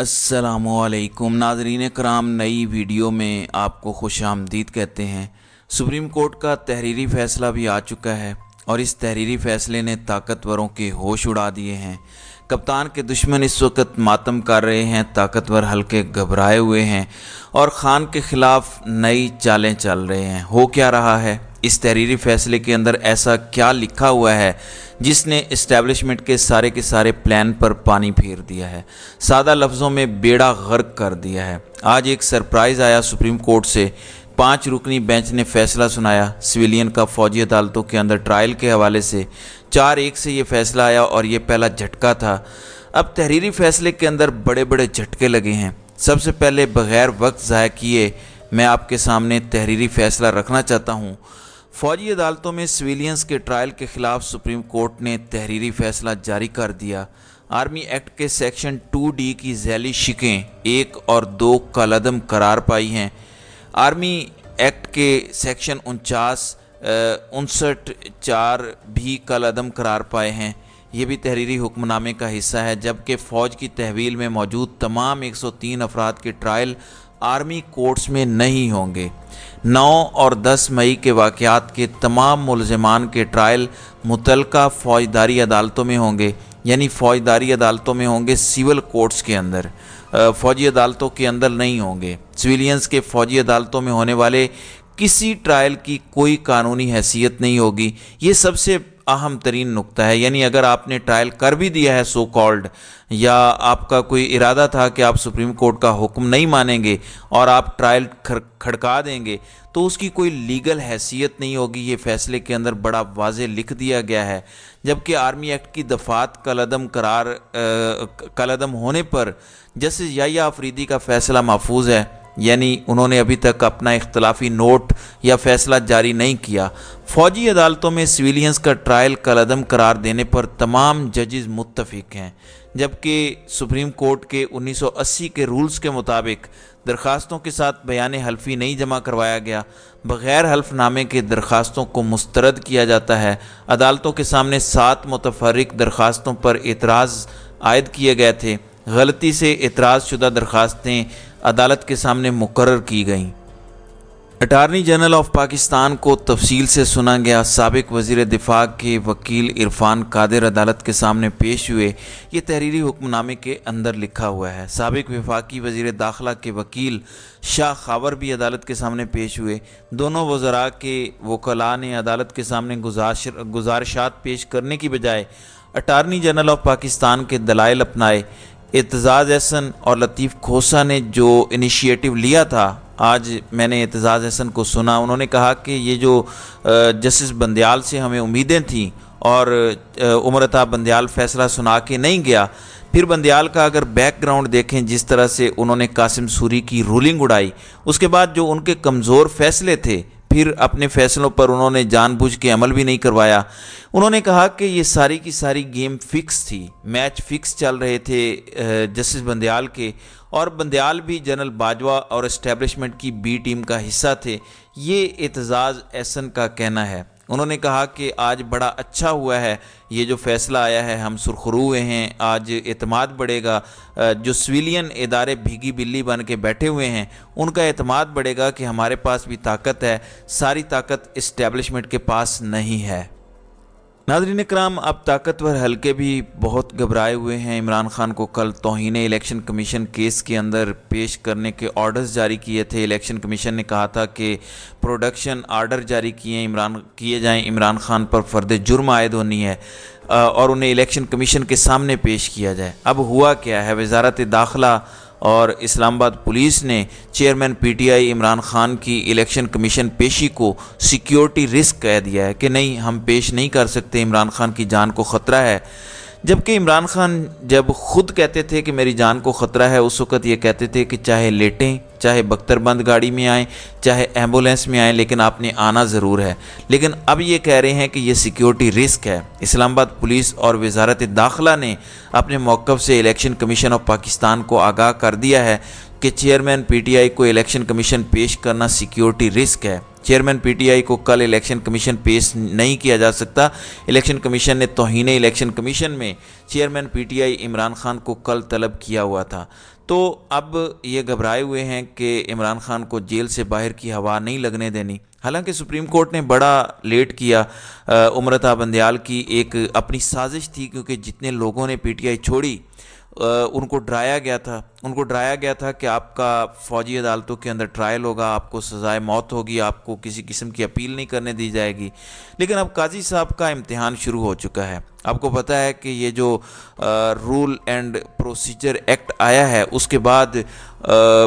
असलकुम नाजरीन कराम नई वीडियो में आपको खुश आमदीद कहते हैं सुप्रीम कोर्ट का तहरीरी फ़ैसला भी आ चुका है और इस तहरीरी फ़ैसले ने ताकतवरों के होश उड़ा दिए हैं कप्तान के दुश्मन इस वक्त मातम कर रहे हैं ताकतवर हल्के घबराए हुए हैं और ख़ान के ख़िलाफ़ नई चालें चल रहे हैं हो क्या रहा है इस तहरीरी फ़ैसले के अंदर ऐसा क्या लिखा हुआ है जिसने इस्टेब्लिशमेंट के सारे के सारे प्लान पर पानी फेर दिया है सादा लफ्ज़ों में बेड़ा गर्क कर दिया है आज एक सरप्राइज़ आया सुप्रीम कोर्ट से पाँच रुकनी बेंच ने फैसला सुनाया सिविलियन का फौजी अदालतों के अंदर ट्रायल के हवाले से चार एक से ये फैसला आया और ये पहला झटका था अब तहरीरी फैसले के अंदर बड़े बड़े झटके लगे हैं सबसे पहले बगैर वक्त ज़ाय किए मैं आपके सामने तहरीरी फैसला रखना चाहता हूँ फौजी अदालतों में सिविलियंस के ट्रायल के खिलाफ सुप्रीम कोर्ट ने तहरीरी फैसला जारी कर दिया आर्मी एक्ट के सेक्शन डी की जैली शिकें एक और दो कलदम करार पाई हैं आर्मी एक्ट के सेक्शन उनचास उनसठ चार भी कलदम करार पाए हैं ये भी तहरीरी हुक्मनामे का हिस्सा है जबकि फ़ौज की तहवील में मौजूद तमाम 103 अफराद के ट्रायल आर्मी कोर्ट्स में नहीं होंगे 9 और 10 मई के वाक़ात के तमाम मुलजमान के ट्रायल मुतल फ़ौजदारी अदालतों में होंगे यानी फ़ौजदारी अदालतों में होंगे सिविल कोर्ट्स के अंदर फ़ौजी अदालतों के अंदर नहीं होंगे सिविलियंस के फ़ौजी अदालतों में होने वाले किसी ट्रायल की कोई कानूनी हैसियत नहीं होगी ये सबसे अहम तरीन नुकता है यानी अगर आपने ट्रायल कर भी दिया है सो कॉल्ड या आपका कोई इरादा था कि आप सुप्रीम कोर्ट का हुक्म नहीं मानेंगे और आप ट्रायल खड़का देंगे तो उसकी कोई लीगल हैसियत नहीं होगी ये फैसले के अंदर बड़ा वाज लिख दिया गया है जबकि आर्मी एक्ट की दफ़ात कलदम करार कलदम होने पर जस्टिस या आफरीदी का फैसला महफूज है यानी उन्होंने अभी तक अपना इख्तलाफी नोट या फैसला जारी नहीं किया फौजी अदालतों में सिविलियंस का ट्रायल कलदम करार देने पर तमाम जजेस मुतफिक हैं जबकि सुप्रीम कोर्ट के 1980 के रूल्स के मुताबिक दरख्वास्तों के साथ बयान हल्फी नहीं जमा करवाया गया बग़ैर हल्फनामे के दरख्वास्तों को मुस्तरद किया जाता है अदालतों के सामने सात मुतफरक दरख्वास्तों पर एतराज़ आयद किए गए थे गलती से एतराज़ शुदा दरख्वास्तें अदालत के सामने मुकर की गईं अटारनी जनरल ऑफ पाकिस्तान को तफसील से सुना गया सबक वजीर दिफा के वकील इरफान कादिर अदालत के सामने पेश हुए ये तहरीरी हुक्मनामे के अंदर लिखा हुआ है सबक विफाकी वजीर दाखिला के वकील शाह खावर भी अदालत के सामने पेश हुए दोनों वजरा के वकला ने अदालत के सामने गुजारिश गुजारिशात पेश करने की बजाय अटारनी जनरल ऑफ पाकिस्तान के दलाइल अपनाए एतजाज़ एहसन और लतीफ़ खोसा ने जो इनिशिएटिव लिया था आज मैंने एतजाज़ एहसन को सुना उन्होंने कहा कि ये जो जस्टिस बंदयाल से हमें उम्मीदें थीं और उम्रता बंदयाल फैसला सुना के नहीं गया फिर बंदयाल का अगर बैकग्राउंड देखें जिस तरह से उन्होंने कासिम सूरी की रूलिंग उड़ाई उसके बाद जो उनके कमज़ोर फैसले थे फिर अपने फैसलों पर उन्होंने जानबूझ के अमल भी नहीं करवाया उन्होंने कहा कि ये सारी की सारी गेम फिक्स थी मैच फिक्स चल रहे थे जस्टिस बंदयाल के और बंदयाल भी जनरल बाजवा और इस्टेब्लिशमेंट की बी टीम का हिस्सा थे ये एतजाज़ एसन का कहना है उन्होंने कहा कि आज बड़ा अच्छा हुआ है ये जो फैसला आया है हम सुरखरू हुए हैं आज अतमाद बढ़ेगा जो सिविलियन इदारे भीगी बिल्ली बन के बैठे हुए हैं उनका अतमाद बढ़ेगा कि हमारे पास भी ताकत है सारी ताकत इस्टेबलिशमेंट के पास नहीं है नाजरीन कराम अब ताकतवर हल्के भी बहुत घबराए हुए हैं इमरान खान को कल तोहन इलेक्शन कमीशन केस के अंदर पेश करने के ऑर्डर्स जारी किए थे इलेक्शन कमीशन ने कहा था कि प्रोडक्शन आर्डर जारी किए इमरान किए जाएं इमरान खान पर फर्द जुर्म आयद होनी है और उन्हें इलेक्शन कमीशन के सामने पेश किया जाए अब हुआ क्या है वजारत दाखिला और इस्लामाबाद पुलिस ने चेयरमैन पीटीआई इमरान खान की इलेक्शन कमीशन पेशी को सिक्योरिटी रिस्क कह दिया है कि नहीं हम पेश नहीं कर सकते इमरान खान की जान को ख़तरा है जबकि इमरान खान जब खुद कहते थे कि मेरी जान को ख़तरा है उस वक़्त ये कहते थे कि चाहे लेटें चाहे बख्तरबंद गाड़ी में आएँ चाहे एम्बुलेंस में आएँ लेकिन आपने आना ज़रूर है लेकिन अब ये कह रहे हैं कि ये सिक्योरिटी रिस्क है इस्लामाबाद पुलिस और वजारत दाखिला ने अपने मौक़ से इलेक्शन कमीशन ऑफ पाकिस्तान को आगाह कर दिया है कि चेयरमैन आई को इलेक्शन कमीशन पेश करना सिक्योरिटी रिस्क है चेयरमैन पीटीआई को कल इलेक्शन कमीशन पेश नहीं किया जा सकता इलेक्शन कमीशन ने तोहन इलेक्शन कमीशन में चेयरमैन पीटीआई इमरान खान को कल तलब किया हुआ था तो अब ये घबराए हुए हैं कि इमरान खान को जेल से बाहर की हवा नहीं लगने देनी हालांकि सुप्रीम कोर्ट ने बड़ा लेट किया उम्रता बंदयाल की एक अपनी साजिश थी क्योंकि जितने लोगों ने पीटीआई छोड़ी उनको डराया गया था उनको डराया गया था कि आपका फ़ौजी अदालतों के अंदर ट्रायल होगा आपको सज़ाए मौत होगी आपको किसी किस्म की अपील नहीं करने दी जाएगी लेकिन अब काजी साहब का इम्तहान शुरू हो चुका है आपको पता है कि ये जो आ, रूल एंड प्रोसीजर एक्ट आया है उसके बाद आ,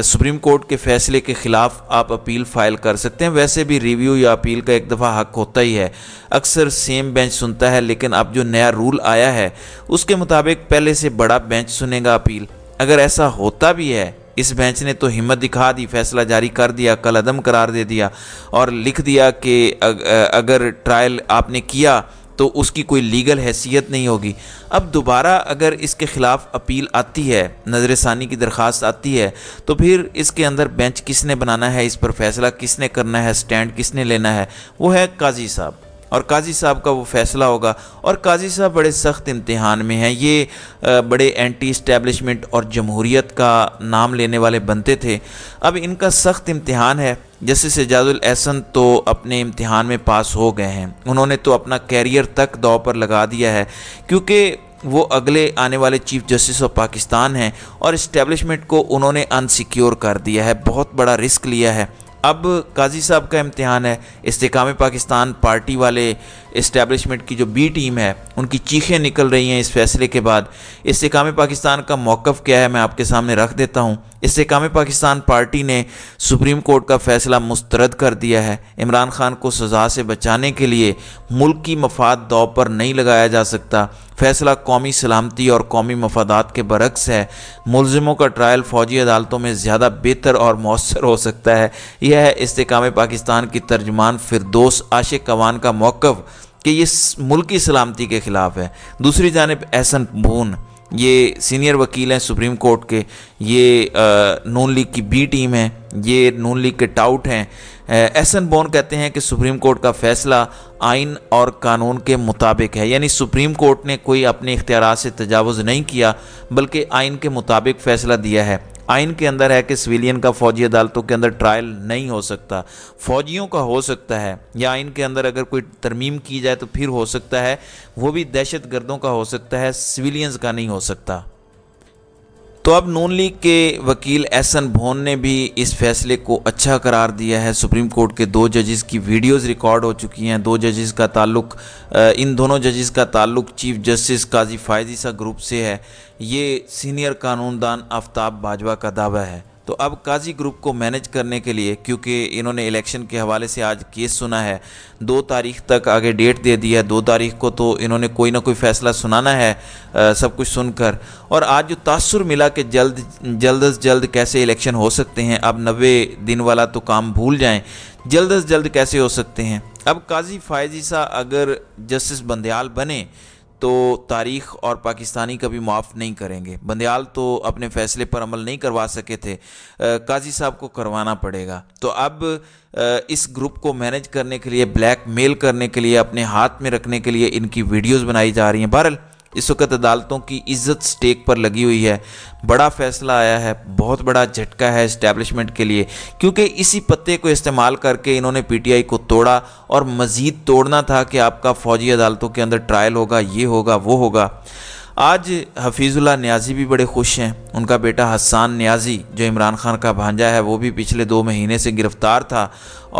सुप्रीम कोर्ट के फैसले के ख़िलाफ़ आप अपील फ़ाइल कर सकते हैं वैसे भी रिव्यू या अपील का एक दफ़ा हक होता ही है अक्सर सेम बेंच सुनता है लेकिन अब जो नया रूल आया है उसके मुताबिक पहले से बड़ा बेंच सुनेगा अपील अगर ऐसा होता भी है इस बेंच ने तो हिम्मत दिखा दी फैसला जारी कर दिया कल अदम करार दे दिया और लिख दिया कि अगर ट्रायल आपने किया तो उसकी कोई लीगल हैसियत नहीं होगी अब दोबारा अगर इसके ख़िलाफ़ अपील आती है नजर षानी की दरख्वास्त आती है तो फिर इसके अंदर बेंच किसने बनाना है इस पर फैसला किसने करना है स्टैंड किसने लेना है वो है काजी साहब और काजी साहब का वो फैसला होगा और काजी साहब बड़े सख्त इम्तहान में हैं ये बड़े एंटी इस्टेबलिशमेंट और जमहूरीत का नाम लेने वाले बनते थे अब इनका सख्त इम्तहान है जस्टिस एजाजुल एहसन तो अपने इम्तहान में पास हो गए हैं उन्होंने तो अपना कैरियर तक दौ पर लगा दिया है क्योंकि वो अगले आने वाले चीफ जस्टिस ऑफ पाकिस्तान हैं और इस्टेब्लिशमेंट को उन्होंने अनसिक्योर कर दिया है बहुत बड़ा रिस्क लिया है अब काजी साहब का इम्तहान है इस्तेकाम पाकिस्तान पार्टी वाले इस्टेबलिशमेंट की जो बी टीम है उनकी चीखें निकल रही हैं इस फैसले के बाद इस्तेकाम पाकिस्तान का मौक़ क्या है मैं आपके सामने रख देता हूँ इससे इकाम पाकिस्तान पार्टी ने सुप्रीम कोर्ट का फैसला मुस्तरद कर दिया है इमरान खान को सजा से बचाने के लिए मुल्क की मफाद दौ पर नहीं लगाया जा सकता फैसला कौमी सलामती और कौमी मफादात के बरक्स है मुलजमों का ट्रायल फौजी अदालतों में ज़्यादा बेहतर और मौसर हो सकता है यह है इसकाम पाकिस्तान की तर्जमान फिरदोस आशिक कवान का मौक़ कि ये मुल्क की सलामती के ख़िलाफ़ है दूसरी जानब एहसन भून ये सीनियर वकील हैं सुप्रीम कोर्ट के ये नून लीग की बी टीम है ये नून लीग के टाउट हैं एसन बोन कहते हैं कि सुप्रीम कोर्ट का फैसला आइन और कानून के मुताबिक है यानी सुप्रीम कोर्ट ने कोई अपने इख्तियार से तजावज़ नहीं किया बल्कि आइन के मुताबिक फ़ैसला दिया है आइन के अंदर है कि सिविलियन का फौजी अदालतों के अंदर ट्रायल नहीं हो सकता फौजियों का हो सकता है या आइन के अंदर अगर कोई तरमीम की जाए तो फिर हो सकता है वो भी दहशत गर्दों का हो सकता है सिविलियंस का नहीं हो सकता तो अब नून लीग के वकील एन भोन ने भी इस फैसले को अच्छा करार दिया है सुप्रीम कोर्ट के दो जजेस की वीडियोस रिकॉर्ड हो चुकी हैं दो जजेस का ताल्लुक इन दोनों जजेस का ताल्लुक चीफ जस्टिस काजी फायदीसा ग्रुप से है ये सीनियर कानूनदान आफ्ताब बाजवा का दावा है तो अब काजी ग्रुप को मैनेज करने के लिए क्योंकि इन्होंने इलेक्शन के हवाले से आज केस सुना है दो तारीख तक आगे डेट दे दी है दो तारीख को तो इन्होंने कोई ना कोई फ़ैसला सुनाना है आ, सब कुछ सुनकर और आज जो तासर मिला कि जल्द जल्द अज जल्द कैसे इलेक्शन हो सकते हैं अब नबे दिन वाला तो काम भूल जाएँ जल्द अज जल्द कैसे हो सकते हैं अब काजी फायजी सा अगर जस्टिस बंदयाल बने तो तारीख और पाकिस्तानी कभी माफ़ नहीं करेंगे बंदयाल तो अपने फैसले पर अमल नहीं करवा सके थे काजी साहब को करवाना पड़ेगा तो अब इस ग्रुप को मैनेज करने के लिए ब्लैक मेल करने के लिए अपने हाथ में रखने के लिए इनकी वीडियोज़ बनाई जा रही हैं बहरल इस वक्त अदालतों की इज्जत स्टेक पर लगी हुई है बड़ा फैसला आया है बहुत बड़ा झटका है इस्टेब्लिशमेंट के लिए क्योंकि इसी पत्ते को इस्तेमाल करके इन्होंने पीटीआई को तोड़ा और मज़ीद तोड़ना था कि आपका फ़ौजी अदालतों के अंदर ट्रायल होगा ये होगा वो होगा आज हफीज़ुल्ला न्याजी भी बड़े खुश हैं उनका बेटा हसान न्याजी जो इमरान खान का भांजा है वो भी पिछले दो महीने से गिरफ़्तार था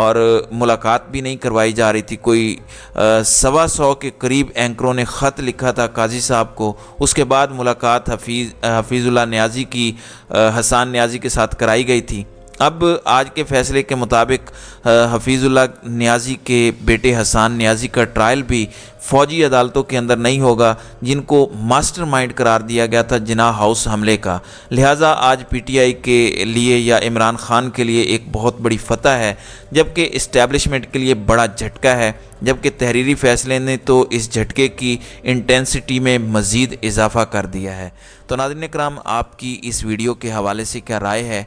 और मुलाकात भी नहीं करवाई जा रही थी कोई सवा सौ के करीब एंकरों ने ख़त लिखा था काजी साहब को उसके बाद मुलाकात हफीज़ हफीज़ुल्ला न्याजी की हसान न्याजी के साथ कराई गई थी अब आज के फैसले के मुताबिक हफीज़ुल्ला न्याजी के बेटे हसान न्याजी का ट्रायल भी फौजी अदालतों के अंदर नहीं होगा जिनको मास्टरमाइंड करार दिया गया था जिना हाउस हमले का लिहाजा आज पीटीआई के लिए या इमरान खान के लिए एक बहुत बड़ी फतह है जबकि इस्टेब्लिशमेंट के लिए बड़ा झटका है जबकि तहरीरी फैसले ने तो इस झटके की इंटेंसिटी में मज़ीद इजाफा कर दिया है तो नादिन कराम आपकी इस वीडियो के हवाले से क्या राय है